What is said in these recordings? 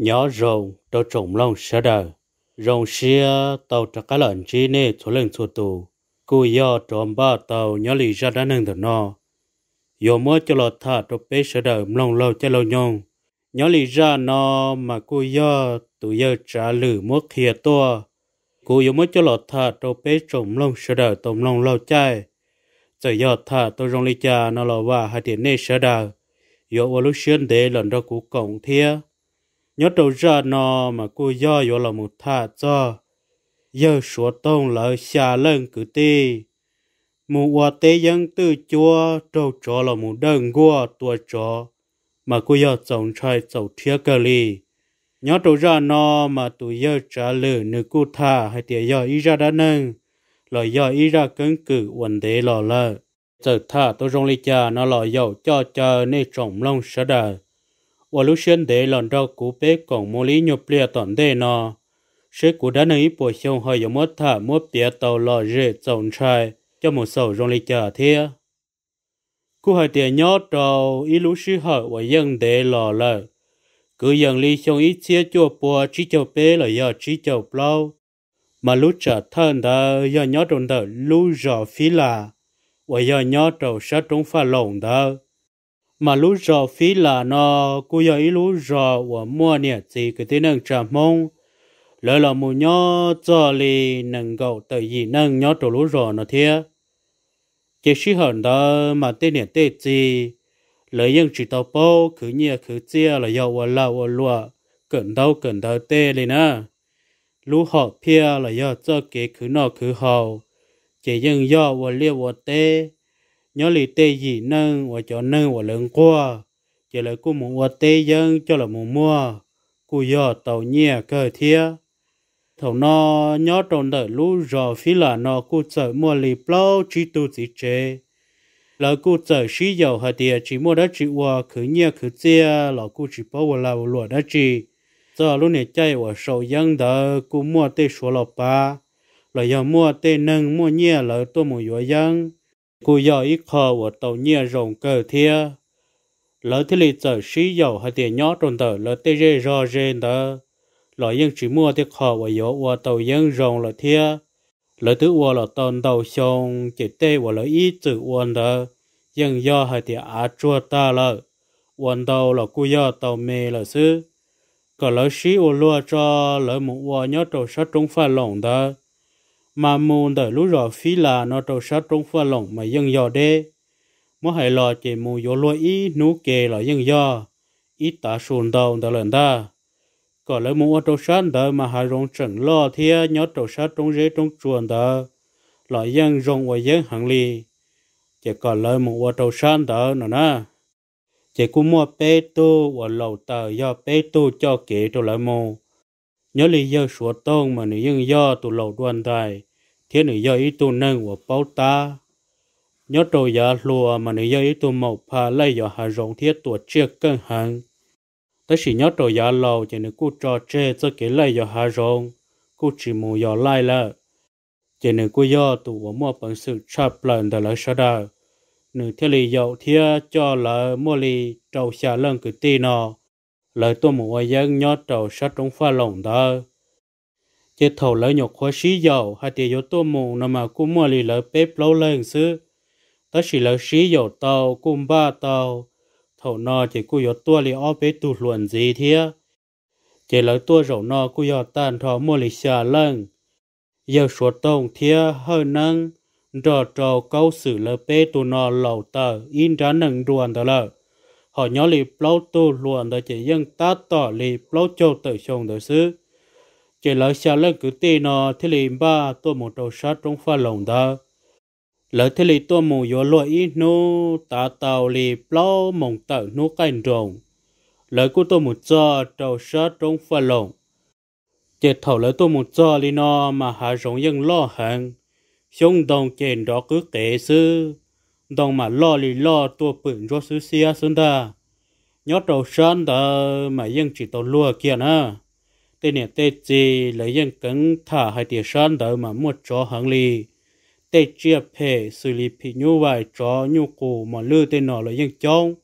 nhỏ rồng tàu trồng long sợ đờ rồng xia tàu trả cái lợn chi nê số lần số tù cú do trộm ba tàu nhỏ lì ra đã nâng được nó yo mơ cho lọt thả tàu bé sợ đờ mông lâu cho lâu nhông nhỏ lì ra nó mà cú do tụ yo trả lử mốt khía to cú yo mơ cho lọt thả tàu bé trộm long sợ đờ tôm long lâu chai giờ yo thả tàu rồng lì cha nó lò và hai tiền nê sợ đời yo evolution để lần đó cú cổng thiê nhớ đầu ra nó mà cô do yo là một thà cho giờ số tông là xa lên cứ tê mù hoa tê dân tư chúa trâu chó là một đơn gua tua chó mà cô do chồng trai chầu thiê cơ li nhớ đầu ra nó mà tụi giờ trả lời nữ cô thà hay tiệt do ý ra đã nâng là do ý ra cứng cử quần tế lò lợ giờ thà tôi rong ly cha nó lò dầu cho chờ nên trồng lông sợ đời chai sầu rong 我路线得让到古北港摩里牛不了当的呢。是古的那一波熊还有么他么别到了日总裁，叫么手容易家贴。古还得鸟到一路是好，我应得了了。cứ dần lý xong ít chia chua bùa chỉ cho bé là giờ chỉ cho bao mà lúc trở thân đó giờ nhớ trong đó lúc rõ phí là và giờ nhớ trong sát trong pha lồng đó mà lúc rò phí là nó cứ giờ ý lú rò và mua nè chỉ cái tiếng năng trả mong lỡ là mù nhó cho lì nâng gầu tự gì nâng nhó trổ lúc rò nó thế chỉ sĩ hẳn đó mà tên nè tê gì lỡ yên chỉ tàu bao cứ nhia cứ chia là dầu và là và lụa cẩn đâu cẩn đâu tê lì nè lú họ pia là do cho kế cứ nọ cứ hầu chỉ yên do và liêu và tê nhớ lì tê gì nâng và cho nâng và lượng qua chỉ là cô muốn và tê dân cho là muốn mua cô giờ tàu nhẹ cơ thia thầu nó nhớ trong đợi lũ rò phí là nó cô sợ mua lì plau chỉ tu chỉ chế lời cô sợ xí dầu hạt địa chỉ mua đất chỉ qua khứ nhẹ khứ chia là cô chỉ bảo vào là lụa đất chỉ giờ lúc này chạy và sầu dân đỡ cô mua tê số lọ ba lời giờ mua tê nâng mua nhẹ là tôi mua dọa dân กูยออีคอวตัวเนี่ยรงเกิดเทียแล้วที่ลีเจอชี้ยาวให้เตียนยอตรงเตอแล้วเตเรรอเรนเตอแล้วยังจีมัวที่คอวายอวตัวยังรงละเทียแล้วตัววละตอนเตาชงจิตเตวละอีจือวันเตอยังยอให้เตียอาจัวตาละวันเตอแล้วกูยอตัวเมละซื้อก็แล้วชี้วัวลัวจอแล้วมึงวัวยอตัวชัดตรงฟ้าหลงเตอ mà mù đợi lũ rõ phí là nó trâu sát trong pha lỏng mà dân dò đê mỗi hai lo chỉ mù yếu lôi ý nú kề là dân dò ít tả sùn đầu đỡ lần ta có lấy mù trâu sát đỡ mà hai rong chẳng lo thia nhớ trâu sát trong rễ trong chuồn đỡ là dân rong và dân hàng lì chỉ có lấy mù trâu sát đỡ nữa nè chỉ cũng mua bê tu và lầu tờ do bê tu cho kể trâu lại mù nhớ lý do sủa tông mà nữ dân do tụ lầu đoàn tài thiên nữ giờ ít tu nâng của bao ta nhớ trâu giờ lùa mà nữ giờ ít tu màu pha lấy giờ hà rộng thiết tuổi chia cân hàng tới chỉ nhớ trâu giờ lâu chỉ nữ cú trò chê cho cái lấy giờ hà rộng cú chỉ mù giờ lại là chỉ nữ cú giờ tụ của mua bằng sự chập lần đã lấy sao đời nữ thiên lý dậu thia cho lỡ mua lì trâu xa lân cứ tì nọ lời tôi mua dân nhớ trâu sát trong pha lồng đó chế thầu lấy nhọc khó xí dầu hay tiền yếu tố mù nó mà cũng mua lì lỡ bếp lâu lên xứ ta chỉ lấy xí dầu tàu cũng ba tàu thầu nọ chỉ cũng yếu tố lì ó bế tụt luận gì thế chế lấy tua dầu nọ cũng yếu tàn thọ mua lì xà lên giờ số tông thế hơi nâng trò trò câu xử lấy bế tụt nọ lẩu tờ in ra nâng đuồn đó, lỡ họ nhớ lì lâu tụt luận tờ chỉ dân ta tỏ lì lâu châu tự chồng tờ xứ chỉ lỡ xa lỡ cứ tê nó thế lì ba tôi một đầu sát trong pha lồng đó lỡ thế lì tôi một yếu lỗi ít nô tà tàu lì plau mộng tàu nô cành rồng lỡ của tôi một giờ đầu sát trong pha lồng chỉ thầu lỡ tôi một giờ lì nó mà hạ rồng dân lo hẳn xong đồng chèn đó cứ kể sư đồng mà lo lì lo tôi bựng cho sư xia xuống ta nhớ đầu sát đó mà dân chỉ tàu lùa kia nữa tên nè tê chì lấy dân cứng thả hai tiền sơn đỡ mà mua chó hàng lì tê chia phê xử lý phí nhu vài chó nhu cụ mà lưu tên nọ lấy dân chông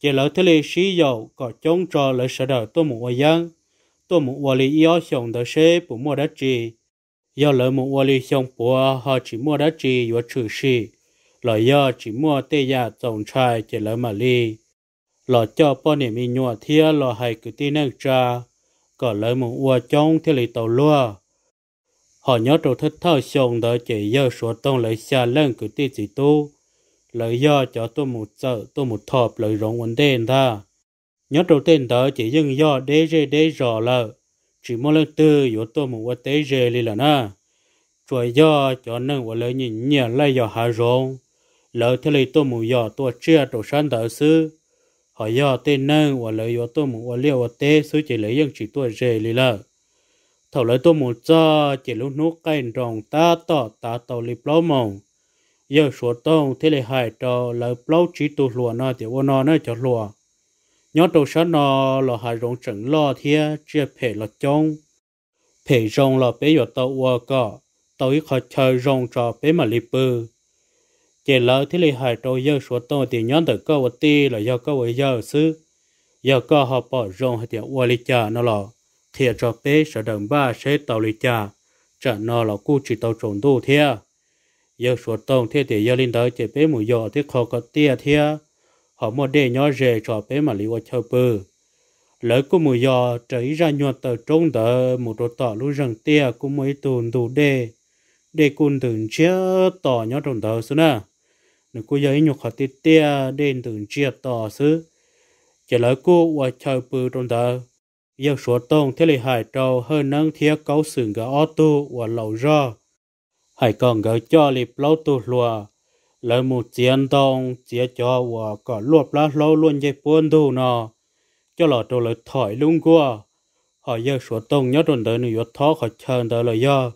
chỉ lỡ thế lì xí dầu có chông trò lấy sở đỡ tôi một dân tôi một hoa lì yếu xong đỡ xế bù mua đất chì do lỡ một hoa lì xong bùa họ chỉ mua đất chì và trừ xì lỡ do chỉ mua tê gia tổng trai chỉ lỡ mà lì lỡ cho bọn niệm mi nhua thia lỡ hay cứ tin năng trà có lỡ một ua trong thì lấy tàu lúa họ nhớ trâu thất thao xong đó chỉ giờ số tông lấy xa lên cứ tí chỉ tu lấy do cho tôi một sợ tôi một thọp lấy rộng vấn đề ta nhớ trâu tên đó chỉ dừng do đế rê đế rõ lờ chỉ mỗi lần tư yếu tôi một vật tế rê lì là na rồi do cho nên vật lấy nhìn nhẹ lấy do hà rộng lỡ thì lấy tôi một do tôi chia trâu sáng đỡ sư họ ờ, do tên nâng và lấy yo tôi muốn và liều và tê số chỉ lấy dân chỉ tôi rề lì lợ thầu lấy tôi muốn cho chỉ lúc nút cây rồng ta tỏ ta tàu lì plau mông giờ số tông thế lì hại cho lấy plau chỉ tu lùa nó thì vô nó nó cho lùa nhớ đầu sáng nó là hại rồng chẳng lo thế chia phe là trông phe rồng là bé yo tàu và cả tàu ít khó chơi rồng cho bé mà lì bơ chỉ lỡ thì lì hải trôi giờ số tông thì nhóm được câu vật là do câu vật giờ xứ giờ có họ bỏ rong hay tiền uali cha nó lò thiệt cho bé sợ đồng ba sẽ tàu lì cha trả nó là cu chỉ tàu trộn đủ thiệt giờ số tông thì để giờ linh tới chỉ bé một giờ thì khó có tia thiệt họ mua để nhỏ rề cho bé mà lì qua chơi bự lỡ của một giờ chảy ra nhuận tờ trông tờ một đồ tỏ lũ rừng tia cũng mới tồn đủ đề đề cùn thường chia tỏ nhỏ trộn tờ xuống nè nếu cô giờ nhục họ tê tia đến từng chia tỏ xứ chỉ lỡ cô và chờ bự trong tờ giờ số tông thế lì hải trâu hơn nâng thiết cấu sừng gỡ ô tô và lẩu ra hải còn gỡ cho lịp lâu tu lùa lỡ một chiến tông chia cho và có luộc lá lâu luôn dây buôn đồ nọ cho lọ đồ lỡ thỏi luôn qua họ giờ số tông nhớ trong tờ nữ thó khỏi chờ tờ lỡ giờ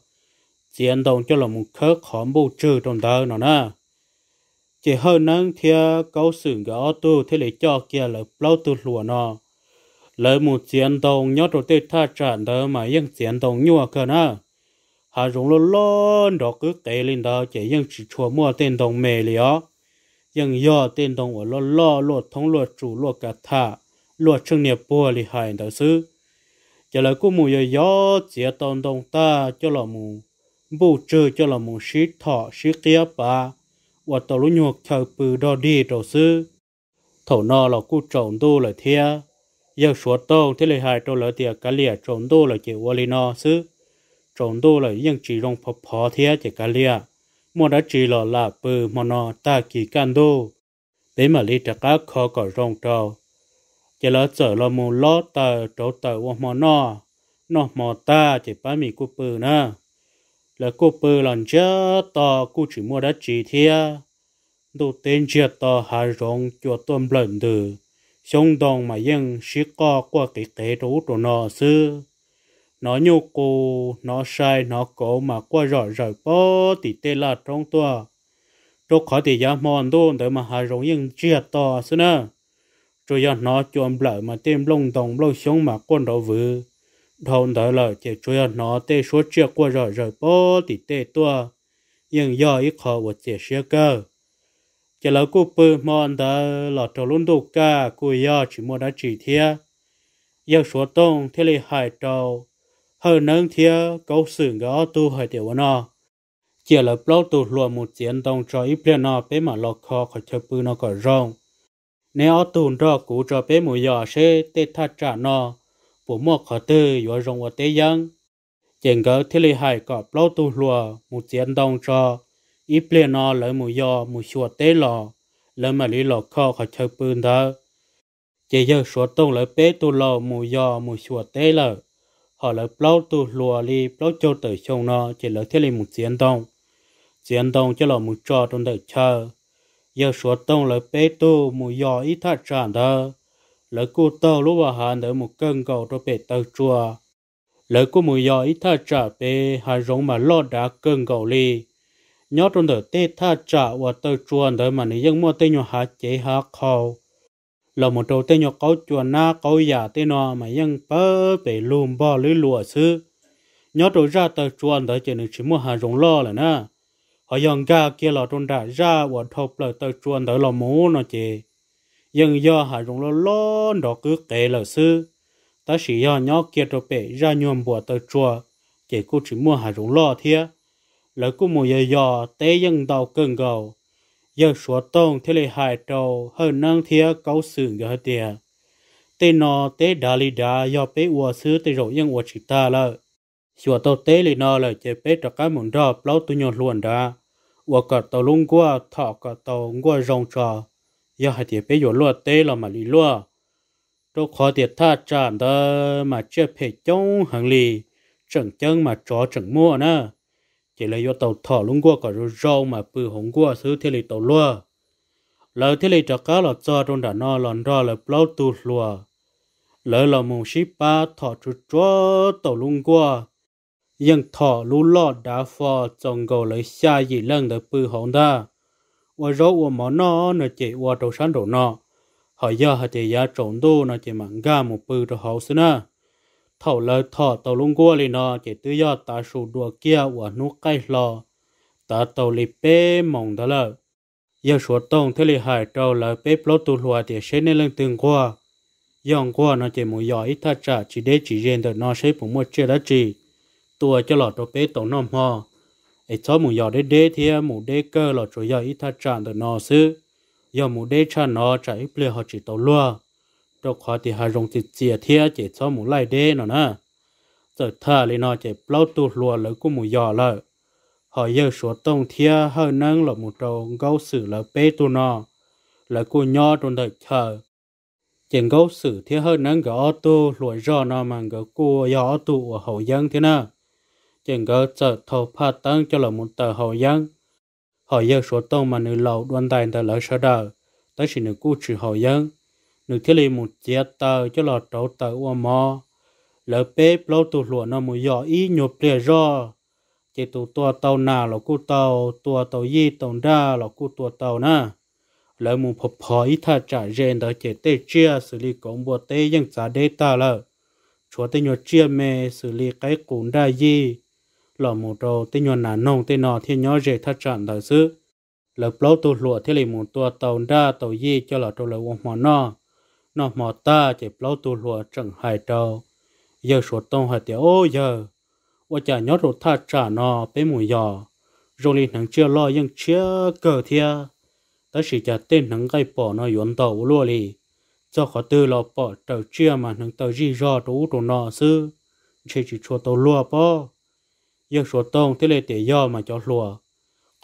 chiến tông cho là một khớp khó bù trừ trong tờ nọ nè chỉ hơn nâng thia câu sừng gõ tu thế lấy cho kia là lâu tu lùa nó lỡ một chiến đồng nhớ rồi tê tha tràn đó mà những chiến đồng nhua cơ na hà rung lô lôn đó cứ tế lên đó chỉ những chỉ chua mua tên đồng mề li những yên do tên đồng ở lô lo lô thông lô chủ lô cả thả lô trưng nghiệp bùa li hài đó sư chỉ là cô mù yo yo đồng đồng ta cho là mù bù trừ cho là mù sĩ thọ sĩ kia ba và tổ lũ nhuộc chờ bự đo đi trầu sư thổ nọ là cụ trộn đô là thia giờ số tông thế lời hại trâu lỡ tiệt cả lìa trộn đô là chỉ vô lý nọ sư trộn tu là những chỉ rong phò phò thia chỉ cả lìa mua đã chỉ lọ là bự mà nọ ta kỳ can đô, bé mà lý trả cá khó cỏ rong trầu chỉ lỡ trở là mù lót tờ trâu tờ vô mà nọ nọ mò ta chỉ bá mì cu bự nữa là cô bơ lần chớ to cô chỉ mua đất chỉ thia đồ tên chia to hà rong cho tôm lần từ xong đồng mà yên sĩ co qua cái kế rú đồ nó sư nó nhu cô nó sai nó cố mà qua rồi rồi bó thì tê là trong tòa, tôi khó thì giá mòn đồ để mà hà rong yên chia to sư nè rồi nó cho ông mà tìm lông đồng lâu sống mà con đó vừa thôn đó là chỉ cho nó tê số chia qua rồi rồi bó thì tê tua nhưng do ít khó của chỉ xe cơ chỉ là cô bự mòn đó là trò luôn đủ cả cô do chỉ mua đã chỉ thia giờ số tông thế là hải trò hơn nâng thia câu sự gõ tu hải tiểu nó chỉ là bao tu lùa một chiến tông cho ít plia nó bé mà lọt khó khỏi chơi bự nó còn rong nếu tu ra cú cho bé mùi giò sẽ tê thắt trả nó phụ mò khó tư yếu rộng và tế dân. Chẳng gỡ thế lý hải có bao tu lùa một chiến đông cho, ít bìa nó lấy mù yò mù xua tế lò, lấy mà lý lò khó khó chơi bươn thơ. Chỉ giờ số tông lấy bế tu lò mù yò mù xua tế lờ, họ lấy bao tu lùa li bao châu tử chông nó chỉ lấy thế lý một chiến đông. Chiến đông cho lò mù trò trong đời chờ, giờ số tông lấy bế tu mù yò ít thật tràn thơ, lỡ cô tàu lúc bà hà nở một cơn cầu cho bể tàu chùa lỡ cô mùi gió ít tha trả bê hà rống mà lo đã cơn cầu li nhớ trong đời tê tha trả và tàu chùa đời mà nãy dân mua tê nhỏ hà chế hà khâu lỡ một đầu tê nhỏ câu chùa na câu giả tê nọ mà dân bơ bể lùm bò lưỡi lụa xứ nhớ đầu ra tàu chùa đời chỉ nên chỉ mua hà rống lo là nè họ dọn ga kia lò trong đã ra và thọc lời tàu chùa đời lò mũ nó chỉ nhưng do hà rung lo lo đó cứ kể lỡ sư ta chỉ do nhỏ kia trò bể ra nhuộm bùa tờ chùa kể cô chỉ mua hà rung lo thia lỡ cô mua giờ giờ tế dân đào cơn gầu giờ số tông thế lệ hại trâu hơn năng thia cấu sự giờ tiề tê nó tê đà li đà do bế ua sư tê rồi dân ua chỉ ta lợ sửa tàu tê lì nó lợ chế bế trọ cá mừng đò plau tu nhon luôn đã ua cọt tàu lung qua thọ cọt tàu qua rong trò giờ hạt tiền bây giờ lúa tê là mà lì lúa đâu khó tiền tha chạm đó mà chưa phải chống hàng lì chẳng chân mà chó chẳng mua nữa chỉ là do tàu thỏ lúng qua cả rau mà bự hồng qua xứ thế lì tàu lúa lỡ thế lì cho cá là cho trong đàn nó lòn ra là bao tu lúa lỡ là mùng ship ba thọ chú chúa tàu lung qua nhưng thọ lú lọt đá phò trồng gầu lấy xa gì lần để bư hồng ta 我说我毛那那姐我周山周那，好呀好姐呀中度那姐忙干木不着好事呢。thầu lơ thọ tàu lung qua lên nó chỉ tư do ta sù đùa kia của nút cây lò ta tàu lì bê mong đó lơ giờ số tông thế lì hải trâu lót tu lùa thì sẽ nên lên từng qua dòng qua nó chỉ một giỏi ít ta chỉ để chỉ riêng được nó sẽ cũng một chia đã chỉ tua cho lọ trâu bê tổng nôm ho ấy cho mù giờ đế đế thì mù đế cơ là chỗ giờ ít ta chọn được nó sư giờ mù đế chọn nó chạy ít bia họ chỉ tàu lúa cho khó thì hà rồng thì chia thì chỉ cho mù lại đế nó nè giờ thà lên nó chạy lâu tu lúa lấy của mù giờ lỡ họ giờ số tông thì hơi nâng là mù trâu gấu sử lỡ bê tu nó lỡ cô nho trong đời chờ chèn gấu sử thì hơi nâng gấu auto lúa giò nó mà gấu cua giò tu ở hậu dân thế nào chèn gỡ chợ thầu phát tăng cho là một tờ hậu dân, họ dân số tông mà nữ lầu đoan tài tờ lỡ sợ đờ tất sự nữ cú trừ hậu dân, nữ thiết lý một chia tờ cho là trấu tờ ua mò lỡ bếp lâu tụ lụa nó mùi giỏ ý nhộp lìa ro chỉ tụ tua tàu nà là cú tàu tua tàu gì tàu ra là cú tua tàu na lỡ mù phập phò ý tha trả rèn đó chỉ tê chia xử lý cổng bùa tê dân trả đê ta lỡ chúa tê nhộp chia mê xử lý cái cũng ra gì lò mù trâu tê nhuận nà nông tê nò thiên nhó rể thắt chạm đời sư lợp lấu tu lụa thế lì mù tua tàu đa tàu yi cho lò trâu lợp ông mò nọ nọ mò ta chỉ lấu tu lụa chẳng hài trâu giờ sổ tông hài tiểu ô giờ ô chả nhó rụt thắt trả nọ bế mù giò rồi lì nắng chưa lo nhưng chưa cờ thia ta chỉ chả tên nắng gai bỏ nó yuan tàu lụa lì cho khó tư lò bỏ tàu chia mà nắng tàu gì rò trú trù nọ sư chỉ chỉ chua tàu lụa bỏ yêu số tông thế lệ để do mà cho lùa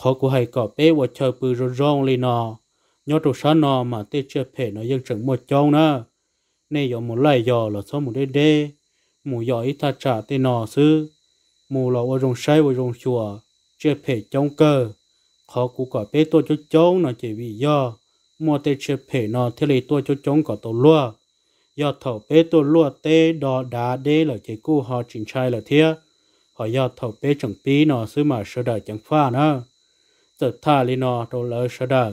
khó của hay cỏ bé và chờ bự rong rong lên nọ nhớ trụ sán nọ mà tê chưa phê nó dân chẳng một trong nữa nay giờ một lại giờ là số một đê đê mù giờ ít ta trả tê nọ xứ, mù là ở rong say ở rong chùa chưa phê trong cơ khó của cỏ bé tôi cho chống nó chỉ vì do mua tê chưa phê nọ thế lệ tôi cho chống cỏ tôi lúa do thầu bé tôi lúa tê đỏ đá đê là chỉ cú họ chỉnh trai là thiệt họ do thầu bế chẳng bí nó xứ mà sơ đời chẳng pha nữa giờ tha li nó đồ lỡ sơ đời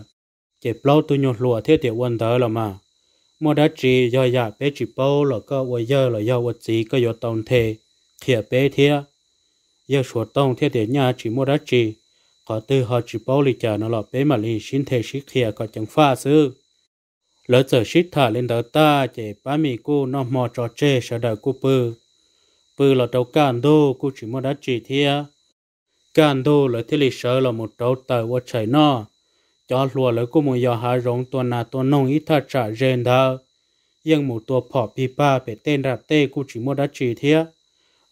chỉ lâu tôi nhột lùa thế tiểu quân thở là mà mua đá trì do giả dạ bế chỉ bao là cơ quay giờ là do vật gì cơ do tông thể thiệt bế thiệt giờ sửa tông thế tiểu nhà chỉ mua đá trì họ từ họ chỉ bao lì chờ nó là bế mà lì xin thể xí khía có chẳng pha xứ lỡ giờ xích thả lên đỡ ta chỉ ba mì cô nó mò trò chê sơ đời cô bư vừa là trâu càn đô cũng chỉ muốn đã chỉ thia càn đô là thế lịch sử là một trâu tờ và chảy nó cho lùa là cũng muốn giờ hà rong tuần nà tuần nông ít thật trả rèn thơ nhưng một tua phỏ pi pa về tên rạp tê cũng chỉ muốn đã chỉ thia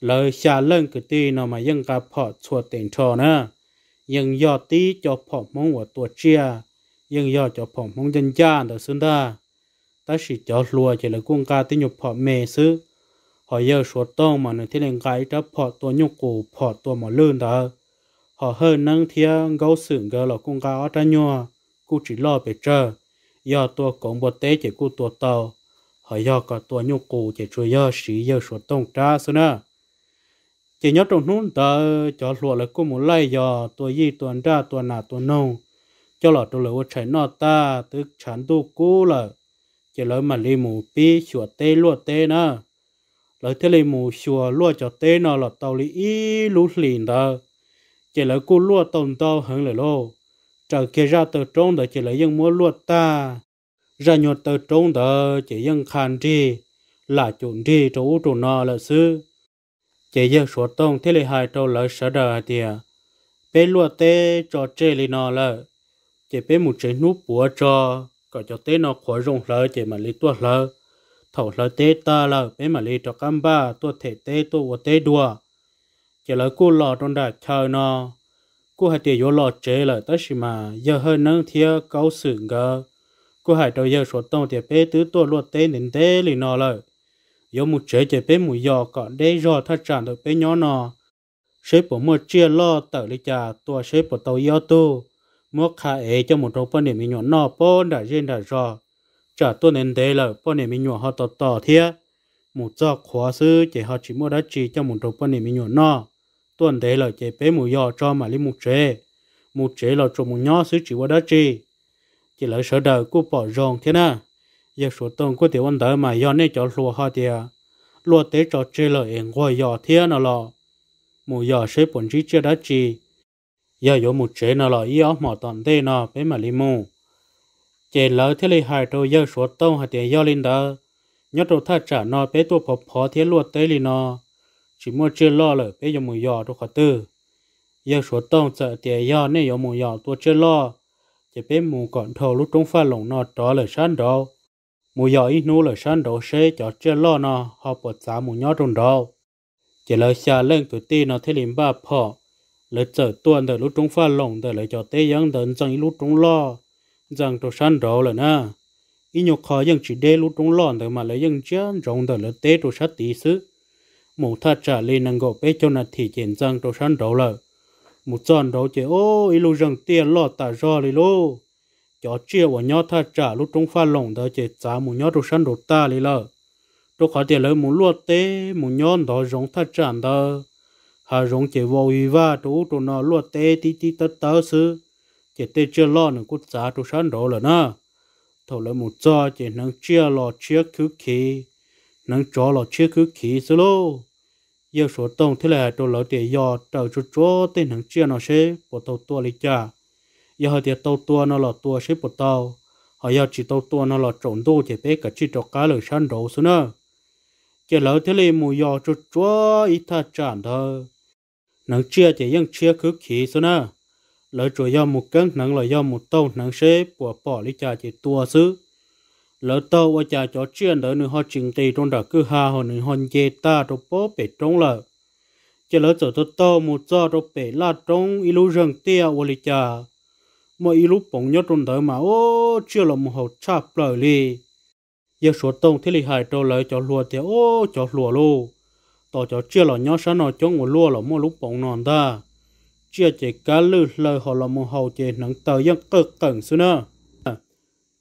lời xa lên cái tì nó mà nhưng cả phỏ chuột tiền trò nữa nhưng do tí cho phỏ mong của tua chia nhưng do cho phỏ mong dân gian được xứng ta ta chỉ cho lùa chỉ là quân cả tí nhục phỏ mê xứ họ giờ số tông mà nó thiên lên cái đó họ tôi nhung cổ họ tôi mà lươn đó họ hơn nâng thiên gấu sừng gấu là con gấu ra nhua cụ chỉ lo về chờ giờ tôi cũng bờ tế chỉ cụ tôi tàu họ giờ cả tôi nhục cổ chỉ chú giờ sĩ giờ số tông ra xưa nữa chỉ nhớ trong nút đó cho lụa là cũng muốn lấy giờ tôi y tôi ra tôi nà tôi nông cho là tôi lỡ chạy nọ ta tức chán tu cú là chỉ lỡ mà li mù pi chuột tê luột tê nữa lỡ thế này mù xùa lúa cho tê nó là tàu lý ý lú liền đó chỉ là cô lúa tồn tàu hơn là lô trở kia ra tờ trống đó chỉ là dân mua lúa ta ra nhột tờ trống đó chỉ dân khan đi là chuẩn đi chỗ chỗ nó là sư chỉ dân số tông thế này hai trâu lỡ sợ đờ tiề bé lúa tê cho chê lý nó là chỉ bé một chế núp búa cho cả cho tê nó khó rộng lỡ chỉ mà lý tuột lỡ thầu là tế ta là bé mà lấy cho cam ba tôi thể tế tôi vô tế đùa chỉ là cô lò trong đà chờ nó cô hãy để vô lò chế là tất gì mà giờ hơi nâng thia câu sự ngờ cô hãy đầu giờ số tông thì bé tứ tôi luôn tế đến tế lì nó lời giờ một chế chế bé mùi giò còn đế rồi thật chẳng được bé nhỏ nó sếp của mua chia lo tờ lì trà tôi sếp của tàu yêu tu mua khá ế cho một số phần điểm nhỏ nó bốn đã riêng đã rồi trả tuần đến đây là bọn này mình nhỏ họ tỏ tỏ thế một giờ khóa sư chỉ họ chỉ mua đã chỉ cho một đầu bọn này mình nhỏ nó tuần đấy là chỉ bé một giò cho mà lấy một chế một chế là cho một nhỏ sư chỉ mua đã chỉ chỉ là sợ đời cô bỏ rong thế na giờ số tông cô tiểu anh đỡ mà do này cho lúa họ thì lúa tế cho chế là em gọi giò thế nào lo một giò sẽ bổn chỉ chưa đã chỉ giờ có một chế nào lo ý áo mỏ tòn thế nào bé mà lấy mua chế lỡ thế lì hải trâu giờ số tông hải tiền giờ linh đó nhớ trâu thắt trả nó bé tua phò phò thế luộc tới linh nó chỉ mua chưa lo lỡ bé dùng mùi giò trâu khó tư giờ số tông sợ tiền giờ nên dùng mùi giò tua chưa lo chế bé mù còn thầu lúc trung pha lồng nó trả lỡ sán đâu mùi giò ít nô lỡ sán đâu xế cho chưa lo nó họ bột giá mù nhớ trong đâu chỉ lỡ xa lên tụi ti nó thế linh ba phò lỡ chở tuần đời lúc trung pha lồng đời lỡ cho tê giang đến trong lúc trung lo rằng tổ sản rồi là na ít nhục khó dân chỉ để lũ trong lòn thôi mà lại vẫn chưa rong đời là tế tổ sát tí xứ một thật trả lên năng gõ bé cho là thì chuyện rằng tổ sản rồi là một giòn rổ chế ô ít lũ rằng tiền lọt tả rò lì lô cho chia và nhau thật trả lũ trong pha lỏng đó chế giá một nhó tôi săn rổ ta lì lợ tổ khó tiền lấy một lúa tế một nhau đó rong thật trả đó hà rong chế vô ý và tôi tôi nó lúa tế tí tí tất tớ xứ chỉ tê chưa lo nữa cút giá tu sẵn đồ là nó thầu lại một giờ chỉ nâng chia lò chia khứ khí nâng chó lò chia khứ khí xí lô yêu số tông thế là đồ lỡ để yò tàu chú chó tên nâng chia nó xế bộ tàu tua lý cha yêu hơi tiệt tàu tua nó là tua xế bộ tàu họ yêu chỉ tàu tua nó là trộn đô chỉ bé cả chỉ cho cá lửa sẵn đồ xí nữa chỉ lỡ thế là mù yò chú chó ít tha chản thơ nâng chia chỉ yên chia khứ khí xí nữa lỡ chỗ do một cân nắng lỡ do một tàu nắng xế của bỏ lý trà chỉ tua xứ lỡ tàu và trà cho chuyện đỡ nữ họ trình tì trong đảo cứ hà họ nữ họ dê ta trong bó bể trong lỡ chỉ lỡ chỗ tàu một do trong bể là trong ilu rừng tia và lý trà mà ilu bóng nhớ trong đảo mà ô chưa là một hậu chạp lời li giờ số tông thế lì hại trâu lỡ cho lùa thì ô cho lùa luôn tàu cho chưa là nhớ xa nó chống của lùa là một lúc bóng nòn ta chia chế cá lư lời họ là một hậu chế nắng tờ dân cơ cẩn xuống nữa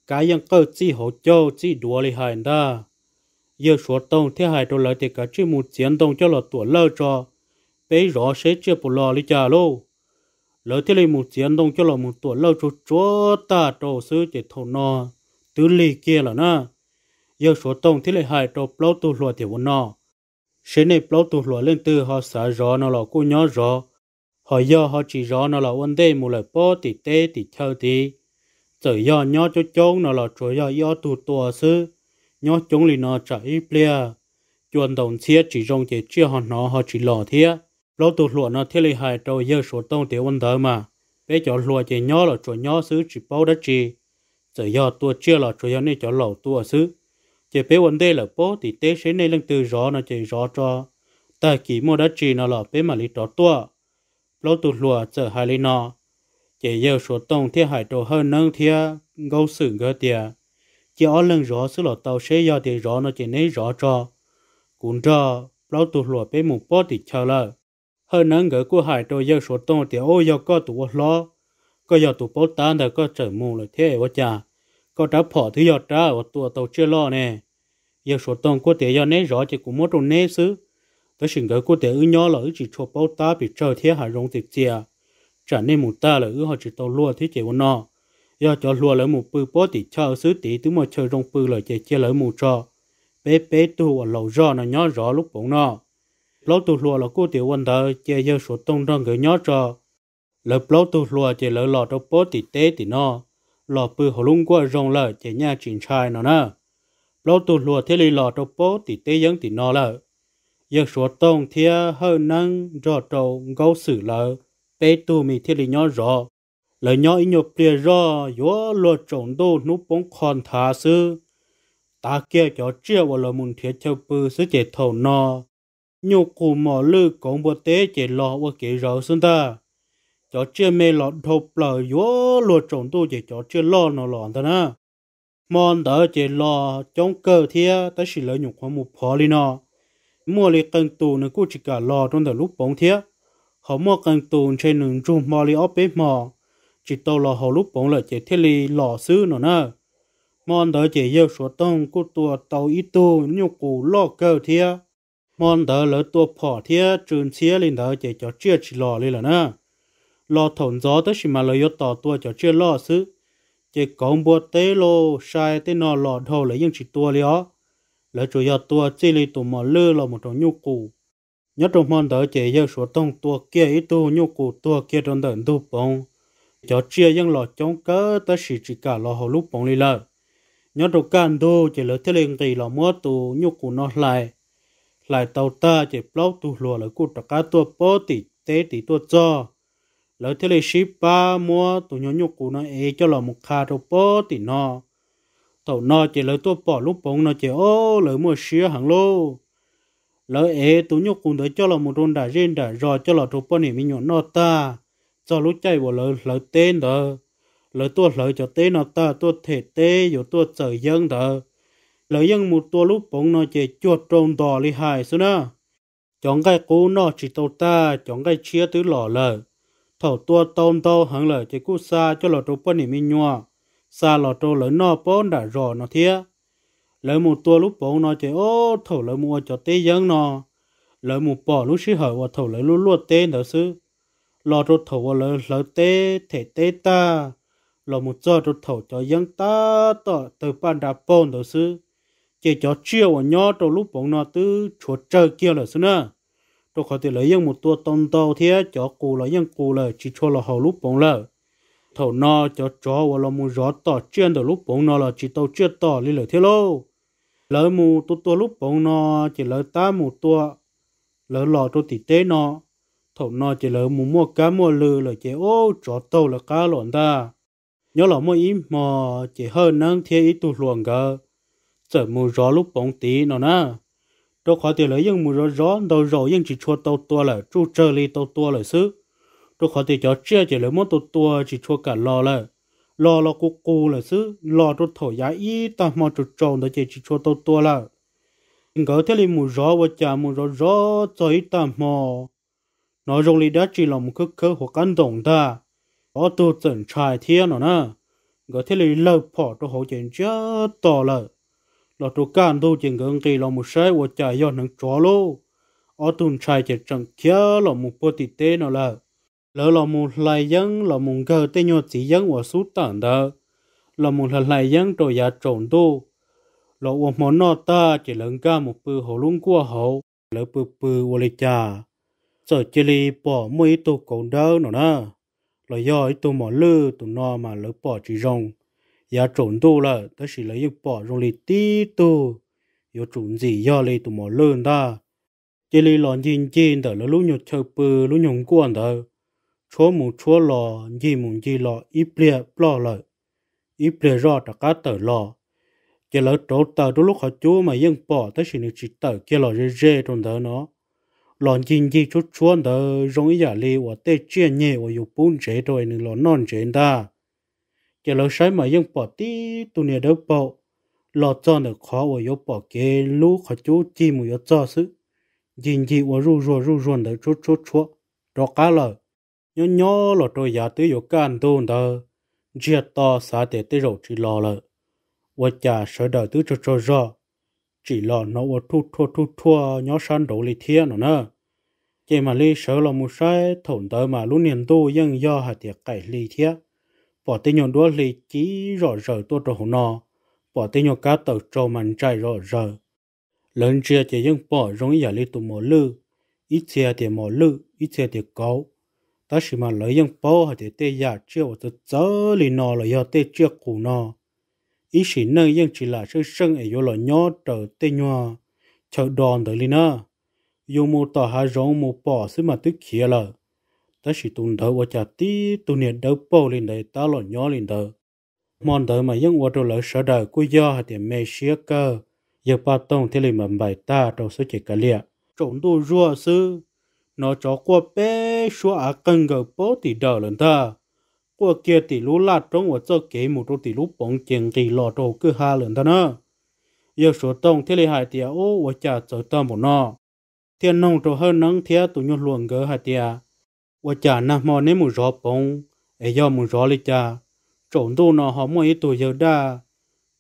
cá dân cơ chỉ hậu cho chỉ đùa lì hại ta giờ số tông thế hại đồ lợi thì cả chi một chiến tông cho là tuổi lơ cho bây rõ sẽ chưa bù lò lì trả lô lợi thế lì một chiến tông cho là một tuổi lơ cho chúa ta đồ sư chế thổ nò tứ lì kia là na yêu số tông thế lì hại đồ lâu tu lùa thì vốn nò sẽ này lâu tu lùa lên từ họ xả rõ nó là cô nhỏ rõ họ do họ chỉ rõ nó là vấn đề một là bỏ thì tê thì theo thì tự do nhó cho chống nó là chỗ do do tụ tụ sư nhó chống thì nó trả ít bia chuẩn đồng thiết chỉ dùng để chia họ nó họ chỉ lò thiết lỗ tụ lụa nó thiết lì hại đầu giờ số tông tiểu vấn đề mà bây giờ lụa chỉ nhó là chỗ nhó sư chỉ bao đất chỉ tự do tua chia là chỗ do này chỗ lầu tua sư chỉ bé vấn đề là bỏ thì tê sẽ nên lần từ rõ nó chỉ rõ cho tại kỳ mua đất chỉ nó là bé mà lì đó tua lỗ tụ lùa chở hai lấy nọ chỉ giờ số tông thiên hải trổ hơn nâng thiên gấu sừng gơ tiề chỉ ở lần rõ sự lọ tàu sẽ do thì rõ nó chỉ nấy rõ cho cũng cho lỗ tụ lùa bé một bó thì chờ lợ hơn nâng gỡ của hải trổ giờ số tông thì ô do có tụ lo có do tụ bó tan thì có trở mù lại thế ở chả có trả phỏ thứ do trả ở tụ tàu chưa lo nè giờ số tông có thể do nấy rõ chỉ cũng mất trong nấy xứ tới sinh gỡ của tế ư nhỏ là ư chỉ cho bao ta bị trời thế hạ rong tiệt chìa trả nên một ta là ư họ chỉ tàu lúa thế chế của nó do cho lúa lỡ một bự bó tỷ cho ở xứ tỷ tứ mà chơi rong bự lời chế chia lỡ một trò bé bé tu ở lầu rõ nó nhỏ rõ lúc bỗng nó lâu tu lúa là của tế quân thờ chế giờ số tông trong gỡ nhỏ trò lỡ lâu tu lúa chế lỡ lọ trong bó tỷ tế tỷ nó lọ bự hồ lung qua rong lỡ chế nhà chính trai nó nè lâu tu lúa thế lì lọ trong bó tỷ tế dân tỷ nó lỡ giờ số tông thia hơn năng rõ trâu gấu xử lợ bé tu mi thiên lý nhỏ rõ lợ nhỏ ý nhộp bìa rõ gió lùa trộn đô núp bóng còn thả sư ta kia cho chia vào lợ mùn thiệt châu bư sư chế thầu nọ nhô cụ mỏ lư cổng bộ tế chế lọ và kế rõ xuân ta cho chia mê lọ thộp lợ gió lùa trộn đô chế cho chia lọ nó lọ ta nè mòn đỡ chế lọ chống cơ thia ta chỉ lỡ nhục hóa một phó lý nọ mua lì cần tù nên cũng chỉ cả lo trong đời lúc bóng thiết họ mua cần tù trên nương trung mò lì ốp bếp mò chỉ tàu lò họ lúc bóng là chỉ thiết lì lò sư nữa nè mòn đó chỉ yêu số tông cũng tua tàu ít tu nhu cù lò cơ thiết mòn đời lỡ tua phỏ thiết trường xía lên đời chỉ cho chia chỉ lò lên là nè lò thổn gió tới chỉ mà lời yêu tỏ tua cho chia lò sư chỉ có bùa tế lô sai tế nọ lò đầu lấy những chỉ tua li lỡ chủ yếu tua chỉ li tụ mà lư là một trong nhu cụ nhất trong món đó chỉ yêu số tông tua kia ít tu nhu cụ tua kia trong đời tu bông cho chia những lọ chống cỡ ta chỉ chỉ cả lọ hồ lúc bông li lợ nhất trong can tu chỉ lỡ thế liền thì lọ mua tu nhu cụ nó lại lại tàu ta chỉ blog tu lùa lỡ cụ tất cả tua bó tỷ tế tỷ tua cho lỡ thế liền ship ba mua tu nhu nhu cụ nó ấy cho lọ một kha trong bó tỷ nó tàu nọ chỉ lỡ tôi bỏ lúc bóng nó chỉ ô lỡ mua xía hàng lô lỡ ế tú nhục cùng tới cho là một đồn đã riêng đã rồi cho là thuộc bọn này mình nhọn nọ ta cho lúc chạy bỏ lỡ lỡ tên đó lỡ tôi lỡ cho tên nọ ta tôi thể tê rồi tôi sợ dân đó lỡ dân một tua lúc bóng nó chỉ chuột trông đỏ li hại xưa nữa chọn cái cú nọ chỉ tàu ta chọn cái chia tứ lọ lờ thầu tua tôn tàu hàng lờ chỉ cú xa cho là thuộc bọn này mình nhọn xa lò trô lỡ nọ bốn đã rò nó thía lỡ một tua lúc bốn nó chạy ô thổ lỡ mua cho tê dân nó lỡ một bỏ lúc xí hở và thổ lỡ lúc luột tê nữa sư lò trô thổ và lỡ lỡ tê thể tê ta lò một giờ trô thổ cho dân ta tỏ từ ban đạp bốn nữa sư chạy cho chiều và nhỏ trô lúc bốn nó tư chúa trời kia là sư nữa trô khỏi thì lấy dân một tua tông tàu thía cho cù lấy dân cù là chỉ cho là hầu lúc bốn lỡ thầu no cho chó và lo mu gió tỏ chuyên từ lúc bóng nó là chỉ tàu chưa tỏ lên lửa thế lô lỡ mu tu tua lúc bóng nó chỉ lỡ ta mu tua lỡ lò tu tỉ tế nó thầu no chỉ lỡ mu mua cá mua lư là chỉ ô chó tàu là cá lộn ta nhớ là mua im mò chỉ hơn nâng thiên ít tu luồng cơ sợ mu gió lúc bóng tí nó nè đâu khó tiền lấy nhưng mu gió gió đầu rồi nhưng chỉ chua tàu tua là chu chơi li tàu tua là xứ tôi khó thì cho chia chỉ lấy món tôi tua chỉ cho cả lo là lò lo cô cô là xứ lo tôi thổi giá ít ta mà tôi trồng đó chỉ cho tôi tua là ngỡ thế là mù rõ và chả mù rõ rõ cho ít ta mà nó rồi lý đã chỉ là một cái cơ hoặc ăn đồng ta có tôi chẩn trai thiên nó nè ngỡ thế là lâu bỏ tôi hỗ trợ chết to là là tôi can tôi chỉ gần kỳ là một sai và chả do nắng chó lô ở tuần trai chỉ chẳng kia là một bữa tít tê nó là lỡ là một lại dân là một cơ tê nhột chỉ dân ở suốt tận đó là một lần lại dân rồi giá trộn tu là ở món nọ ta chỉ lần ca một bự hồ luôn qua hậu lỡ bự bự ở lại cha sợ chỉ lì bỏ mấy tổ cổ đỡ nữa nè lỡ do tu mỏ lư tu nọ mà lỡ bỏ chỉ rồng giá trộn tu là ta chỉ lấy yêu bỏ rồng lì tí tu yêu trộn gì do lì tu mỏ lư ta chỉ lì lòn chín chín đó là lúc nhột chơi bự lúc nhung quan đó chúa mù chúa lò gì mù gì lò ít bìa lo lời ít bìa rõ đã cá tờ lò chỉ lỡ trổ tờ đôi lúc họ chúa mà yên bỏ tới được chỉ tờ kia lò rê rê trong đó nó lò gì gì chúa chúa đó rong ý giả li và tê chia nhẹ và dục bún chế rồi nên lò non chế ta chỉ lỡ sai mà yên bỏ tí tu này đâu bỏ lò cho được khó và yếu bỏ kế lúc họ chúa chi mù yếu cho sự gì gì và ru rùa ru rùa đó chúa chúa chúa đó cá lời nhỏ nhỏ lọ trôi giả tới vô can tôn tờ chia to xả tệ tới rồi chỉ lo lợ và chả sợ đời tới cho cho rõ chỉ lo nó và thu thua thu thua nhỏ san đổ lì thiên nữa, nè chỉ mà lì sợ là một sai thổn tờ mà lúc niên tu dân do hạt tiệc cải lì thiên bỏ tới nhiều đua lì chỉ rõ rỡ tôi đồ nó bỏ tới nhiều cá tờ trâu mặn chạy rõ rỡ lớn chia chỉ dân bỏ rong giả lì tụ mỏ lư ít chia thì mỏ lư ít chia thì cấu ta chỉ mà lấy những bao hay để tê giả chưa và tự chớ lì nọ là do tê chưa cũ nọ ý chỉ nơi những chỉ là sự sân ở do là nhỏ trở tê nhòa chờ đòn tới lì nọ dù một tòa hạ rong một bò xứ mà tức kia là ta chỉ tụng đầu và chả tí tụng niệm đầu bò lên đấy ta là nhỏ lên đó mòn đời mà những vật lỡ sở đời của do hay để mê xía cơ giờ ba tông thì lì mầm bài ta trong số chỉ cả liệt trộn đồ rùa sư nó cho qua bé số à cần gầu bố thì đỡ lần ta qua kia thì lú lát trong ở cho kế một đôi thì lú bóng chèn gì lọ đồ cứ ha lần ta nữa yêu số tông thế lệ hại tiệt ô ở chả trở ta một nọ thiên nông trâu hơn nắng thế tụ nhau luồng gỡ hại tiệt ở chả nằm mò nếm một gió bóng ai do một gió lịch chả trộn đồ nó họ mua ít tuổi giờ đa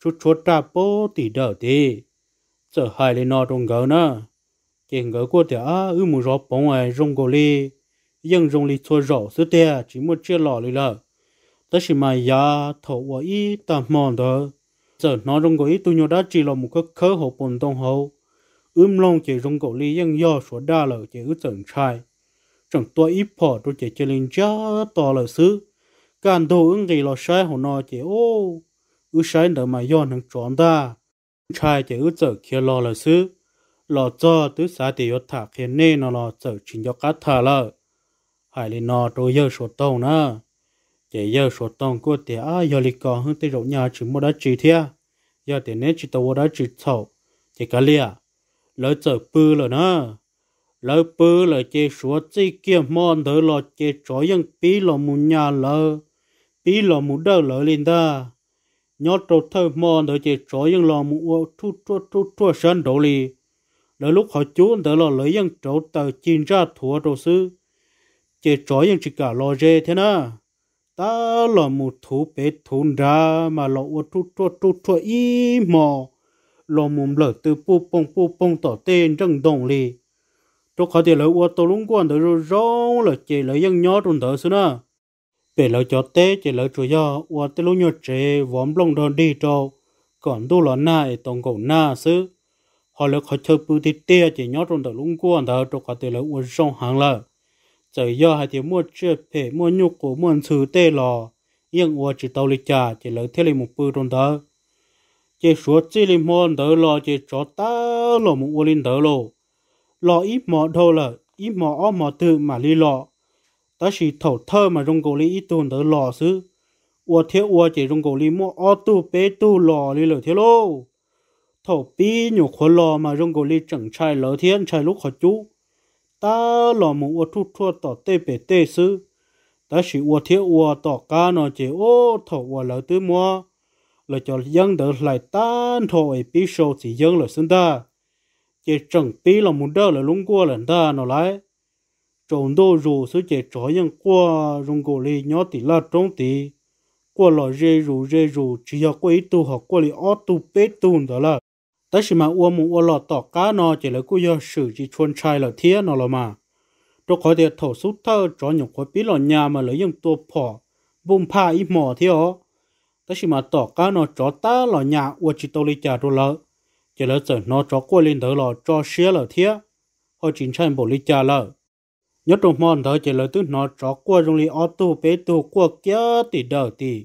chút chút ta bố thì đỡ thì sợ hại lên nọ trong gỡ nữa cái ngỡ của thì à ư mù rõ bóng ai rong gò li nhưng rong li cho rõ sứ tè chỉ một chia lò li lợ tất chỉ mà ya thổ và y tạm mòn đó giờ nó rong gò y tu nhớ đã chỉ là một cái khớ hậu bồn tông hậu ưm long chỉ rong gò li nhưng do số đa lợ chỉ ư chẳng trai chẳng tua ít phò tôi chỉ chơi lên cha to lợ sứ càng đồ ứng gì lo sai hồ nó chỉ ô ư sai đỡ mà do thằng tròn ta trai chỉ ư chở kia lo lợ sứ lò cho tứ xã thì yết thả khiến nê nó lò trở chính cho cá thả lợ hải lên nó đôi giờ sổ tông nữa chỉ giờ sổ tông của thì á yơ lì cò hơn tây rộng nhà chỉ mua đã chỉ thia giờ thì nê chỉ tàu đã chỉ thầu chỉ cá lia lỡ trở bư lợ nữa lỡ bư lỡ chỉ số chỉ kia mòn đỡ lò chỉ chó yưng bí lò mù nhà lỡ bí lò mù đỡ lỡ lên ta nhót đầu thơ mòn đỡ chỉ chó yưng lò mù ô thu thu thu thu sân đổ lì đôi lúc họ chú đỡ là lấy dân chỗ tờ chín ra thua đồ sư chỉ trói dân chỉ cả lo dê thế na ta là một thú bé thôn ra mà lo ô tu tu tu tu y mò lo mồm lợt từ pu pong pu pong tỏ tên trong đồng lì cho khỏi thì lấy ô tô lúng quan đỡ rồi là chỉ lấy dân nhỏ trong đỡ sư na bé lỡ cho té chỉ lỡ chủ do ô tê lúng nhỏ trẻ vóm lông đòn đi trâu còn tu lo na tổng cổ na sư họ là khó chơi bù thì tê chỉ nhớ trong đầu lũng quan đó trong cả từ là uốn sông hàng là giờ giờ hai thì mua chưa phải mua nhục của mua sự tê lò nhưng uốn chỉ tàu lịch trả chỉ là thế là một bù trong đó chỉ số chỉ là mua đó lò chỉ cho ta lò một uốn lên đó lò lò ít mỏ đâu là ít mỏ ó mỏ tự mà li lò ta chỉ thầu thơ mà trong cổ lì ít tuần đó lò xứ uốn thế uốn chỉ trong cổ lì mua ó tu bé tu lò li lợ thế lô thổ bí nhiều khó lò mà rong gồ li chẳng chai lỡ thiên chai lúc khó chú ta lò mù ua thu thua tỏ tê bể tê sư ta chỉ ua thiết ua tỏ ca nó chỉ ô thổ ua lỡ tư mua là cho dân đỡ lại tan thổ ấy bí sâu chỉ dân là sinh ta chỉ chẳng bí là muốn đỡ là lúng qua lần ta nó lại trộn đô rù sư chỉ chó dân qua rong gồ li nhỏ tỷ la trống tỷ qua lò rê rù rê rù chỉ do quấy tu học qua li ót tu bế tu đó là tới khi mà uo mu uo lọ tỏ cá nó chỉ là cú do sử chỉ chuôn trai là thiế nó là mà trong khỏi thì thổ sút thơ cho những khối bí lọ nhà mà lấy dùng tua phò bùm pha ít mỏ thiế ó tới khi mà tỏ cá nó cho ta lọ nhà uo chỉ tàu lý trả đồ lợ chỉ là giờ nó cho quay lên đỡ lọ cho xía là thiế họ chính chay bộ lý trả lợ nhớ trong mòn thơ chỉ là tức nó cho quay trong lý ô tu bế tu quay kia tỷ đỡ tỷ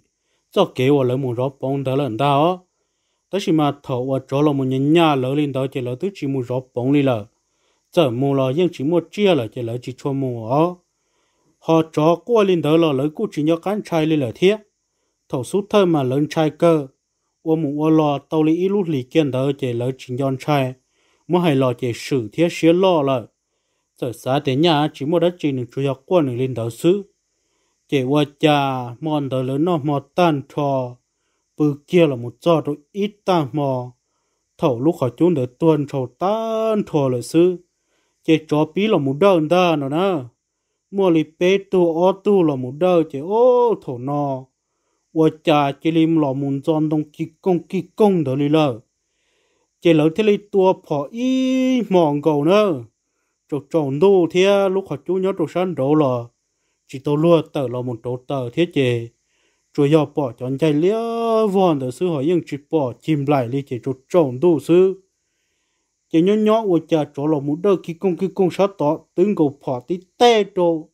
cho kế uo lấy muốn rõ bóng đỡ lần ta đó chỉ mà thầu và chỗ là một nhân lỡ lên đó chỉ thứ chỉ mua rõ bóng đi lỡ mua là nhưng chỉ mua chia là chỉ chỉ cho mua họ chó qua lên đó lỡ cũng chỉ nhớ cán lỡ thiết thầu sút thơ mà lớn trai cơ ô mù ô lò tàu lý lúc lý kiên đó lỡ chỉ nhon trai mua hay lò chỉ sử thiết xía lò lỡ giờ xã đến chỉ mua đất chỉ được chủ yếu qua lên đó xứ chỉ qua cha mòn đó lớn nó tan trò bự kia là một cho rồi ít ta mò thầu lúc họ chúng để tuần thầu tan thua lợi sư chế chó pí là một đơn ta nó nè mua lì bê tu ô tu là một đơn chế ô thầu nò ô cha chế lim là một chọn đông kí công kí công đó lì lờ chế lỡ thế lì tua phò y mòn cầu nữa chỗ tròn đô thế lúc họ chú nhớ chỗ sân đổ là chỉ tôi luôn tờ là một chỗ tờ thế chế bỏ bỏ lại 主要保障在了完的时候，用只保进来的这种重度是。chỉ nhỏ nhỏ của cha chỗ là một đợt khi công khi công sát đó tướng cầu phá tí tê đồ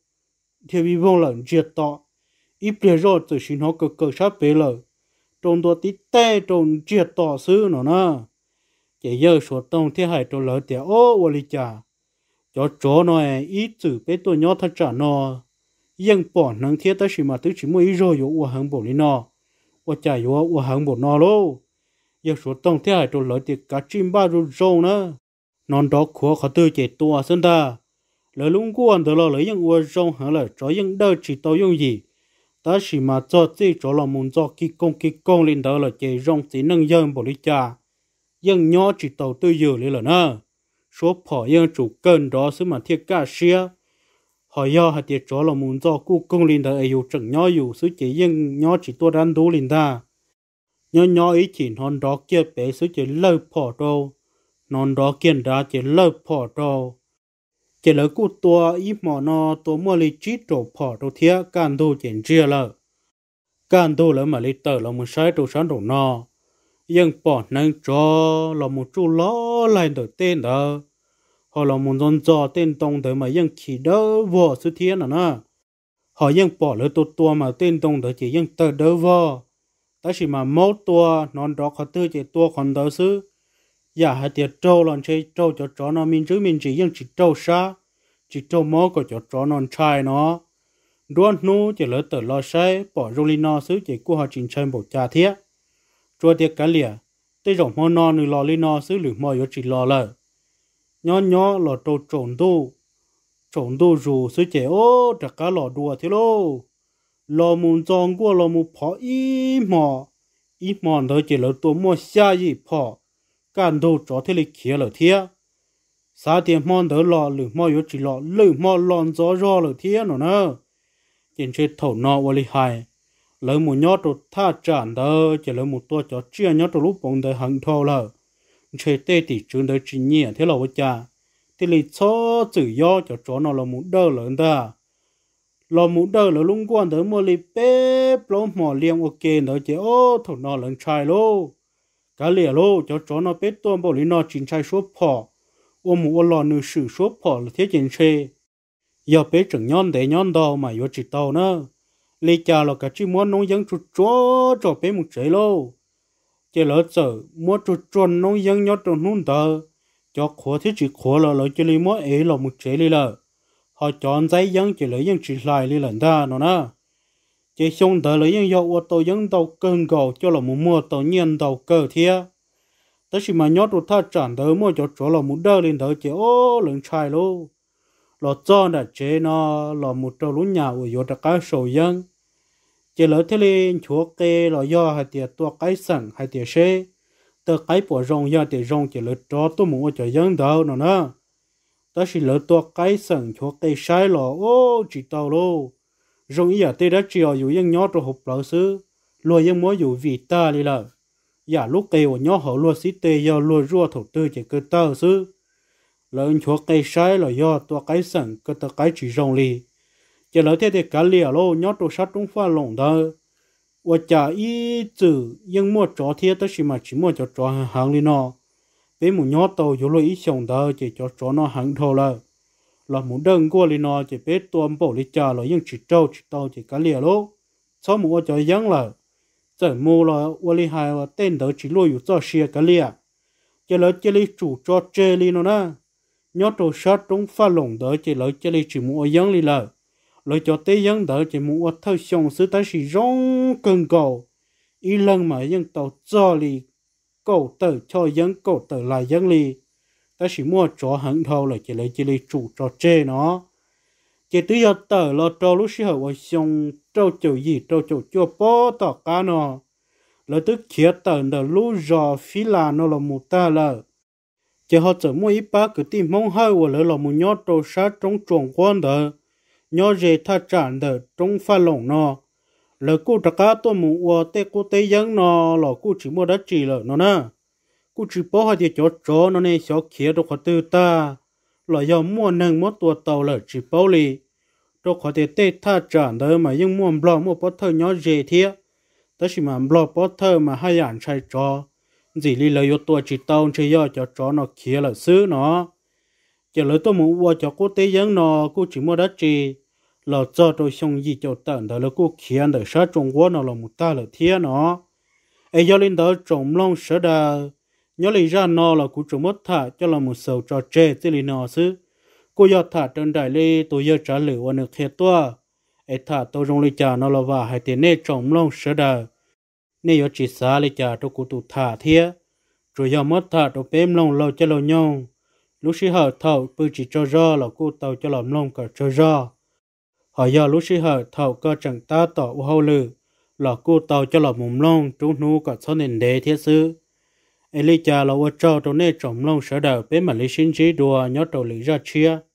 thì bị vong lần diệt đó ít bề rồi từ xin họ cơ cực sát bể lờ trong đó tí tê trong diệt đó xứ nó nè chỉ giờ số tông thế hải trong lỡ thì ô ô lý cha cho chỗ nó ít chữ bê tôi nhỏ thật trả nó yên bỏ nắng thiết tới chỉ mà tới chỉ mua ít rồi u hàng bộ này nọ u chạy u u hàng bộ nọ lô giờ số tông thiết hải rồi lấy thì cá chim ba rồi râu nữa nón đó khó khó tư chạy tua sân ta lỡ lúng quan đó là lấy những u râu hẳn là cho những đỡ chỉ tàu dùng gì ta chỉ mà cho chỉ cho là muốn cho kí công kí công lên đó là chạy rong chỉ nâng yên bộ lý cha yên nhỏ chỉ tàu tư dự lên là nè số phỏ yên chủ cân đó xứ mà thiết cả xia họ do hạt tiệt chó là muốn cho cu công linh đời yêu chẳng nhó yêu, số chỉ riêng nhó chỉ tua đan đủ linh ta nhó nhó ý chỉ non đó kia bé số chỉ lơ phò đâu non đó kia đá chỉ lơ phò đâu chỉ lỡ cu tua ý mỏ nó tua mua lì chít trổ phò đâu thía can đồ chén chia lợ can đồ lỡ mà lì tờ là muốn sai đồ sáng đồ nó nhưng bỏ năng cho là một chú ló lại đổi tên đó họ ờ, là muốn dân cho tên tông tới mà yên chỉ đỡ vợ sự thiên à nó họ vẫn bỏ lỡ tổ tua mà tên tông tới chỉ vẫn tờ đỡ vợ ta chỉ mà mốt tua non đó họ tư chỉ tua còn đỡ xứ giả dạ, hai tiệt trâu lần chơi trâu cho chó nó mình chứ mình chỉ yên chỉ trâu xa chỉ trâu mó của cho chó non trai nó đoan nu chỉ lỡ tờ lo say bỏ rô li no sư chỉ của họ trình chân bộ cha thiết chua tiệt cá lìa tây rộng mò non nửa lò li no sư lửa mò yếu chỉ lò lợ nhỏ nhỏ là trâu trộn đô trộn đô rù sứ chế ô trả cá lò đùa thế lô lò mù tròn qua lò mù phó ý mò ý mò đó chỉ là tổ mò xa gì phó cản đô chó thế lịch kia là thế sa tiền mò đó lò lử mò yếu chỉ lò lử mò lòn gió rò là thế nó nè trên trên thầu nọ vô lý hài lỡ mù nhỏ trộn tha tràn đó chỉ lỡ mù tua chó chia nhỏ trộn lúc bóng đời hàng thâu lờ chơi tê thì chúng đỡ chỉ nhỉ thế là vậy cha thì lý cho chữ yo cho chó nó là muốn đỡ lớn ta là muốn đỡ là lung quan tới mua lý bé plô mò liêng ok nữa chứ ô thổ nó lớn trai lô cái lìa lô cho chó nó bé tuôn bảo lý nó chính trai số phò ô mù ô lò nữ sử số phò là thế chính chơi giờ bé chẳng nhon để nhon đâu mà yo chỉ tàu nữa lý cha là cái chỉ muốn nông dân chút chó cho bé một chế lô chỉ lỡ sợ mua chút chuẩn nông dân nhớ trong nung tờ cho khó thì chỉ khó lỡ lỡ chỉ lấy mua ấy là một chế lý lỡ họ chọn giấy dân chỉ lấy dân chỉ lại lý lần ta nó nè chỉ xong tờ lấy dân dầu và tô dân tàu cơn cầu cho là một mua tàu nhiên tàu cờ thia tất khi mà nhớ tụt ta chẳng tờ mua cho chỗ là một đời lên tờ chỉ ô lần trai luôn lọ cho là chế nó lọ một trâu lũ nhà ở chỗ đã cá sầu dân chỉ lỡ thế lên chúa kê lo do hay tiệt tua cái sẵn hay tiệt xe tờ cái bỏ rong do tiệt rong chỉ lỡ cho tôi muốn cho dân đâu nó nè, ta chỉ lỡ tua cái sẵn chúa kê sai lo ô chỉ tao lo, rong ý à tê đã chỉ ở dù dân nhỏ trong hộp lão sư lo dân mới dù vì ta đi lợ giả dạ lúc kê của nhỏ họ lo xí tê do lo rua thổ tư chỉ cơ tao sư lỡ chúa kê sai lo do tua cái sẵn cơ tờ cái chỉ rong li chỉ là thế thì cả lìa lô nhớ đồ sát trung pha lồng đó và chả ý chữ nhưng mua chó thiệt đó xí mà chỉ mua cho chó hàng hàng đi nọ, với một nhớ tàu dù lô ý xong đó chỉ cho chó nó hàng thôi là là muốn đơn qua đi nọ chỉ biết tuôn bộ đi chả là nhưng chỉ trâu chỉ tàu chỉ cả lìa lô sau mua cho giang là chỉ mua là và đi hai và tên đó chỉ lô yếu cho xe cả lìa chỉ là chỉ lấy chủ cho chơi đi nọ nè nhớ đồ sát trung pha lồng đó chỉ là chỉ lấy chỉ mua giang đi là lời cho tế dân đỡ chỉ muốn ở thâu xong sự ta chỉ rong cần cầu ý lần mà dân tàu cho lì cầu tử cho dân cầu tử lại dân lì ta chỉ mua cho hẳn thâu là chỉ lấy chỉ lấy chủ cho chê nó chỉ tự giờ tờ lo cho lúc xí hợp xong trâu chỗ gì trâu chỗ cho bó tỏ cá nó lời tức kia tờ đờ lũ rò phí là nó là một ta lờ chỉ họ chỉ mua ít ba cứ tìm mong hơi và lỡ là một nhót trâu sát trong chuồng quan đờ nhớ dễ tha chản đỡ trung phát lòng nó lỡ cô đặc cá tôi muốn qua tê cô tê giang nó lỡ cô chỉ mua đất chỉ lỡ nó nè cô chỉ bỏ hai tiền chó chó nó nên xó kia đâu khó tư ta lỡ giờ mua nâng mua tua tàu lỡ chỉ bao lì đâu khó thể tê tha chản đỡ mà nhưng mua bò mua bó thơ nhớ dễ thiệt ta chỉ mà bò bó thơ mà hai dạng chạy chó chỉ lì lỡ yếu tua chỉ tàu chỉ do cho chó nó kia lỡ xứ nó giờ lỡ tôi muốn qua cho cô tế dân nó cô chỉ mua đất chỉ là cho tôi xong gì cho tận đó là cô khiến đời sát trung quốc nó là một ta là thiên nó ai giờ lên đó trồng long sợ đà nhớ lý ra nó là cô trồng mất thả cho là một sầu trò chê chứ lý nó chứ cô giờ thả trên đại lý tôi giờ trả lời qua được hết toa, ai thả tôi trong lý trả nó là và hai tiền này trồng long sợ đà nên giờ chỉ xa lý trả tôi cô tụ thả thiên rồi giờ mất thả tôi bém long lâu cho lâu nhau lúc xí hở thầu bư chỉ cho ra là cô tàu cho lòng lông cả cho ra họ giờ lúc xí hở thầu cơ chẳng ta tỏ u hậu lử là cô tàu cho lòng mồm lông trúng nu cả số nền đế thiết sư cha là u cho trong nê trọng lông sở đời bế mà lý sinh trí đùa nhớ trầu lý ra chia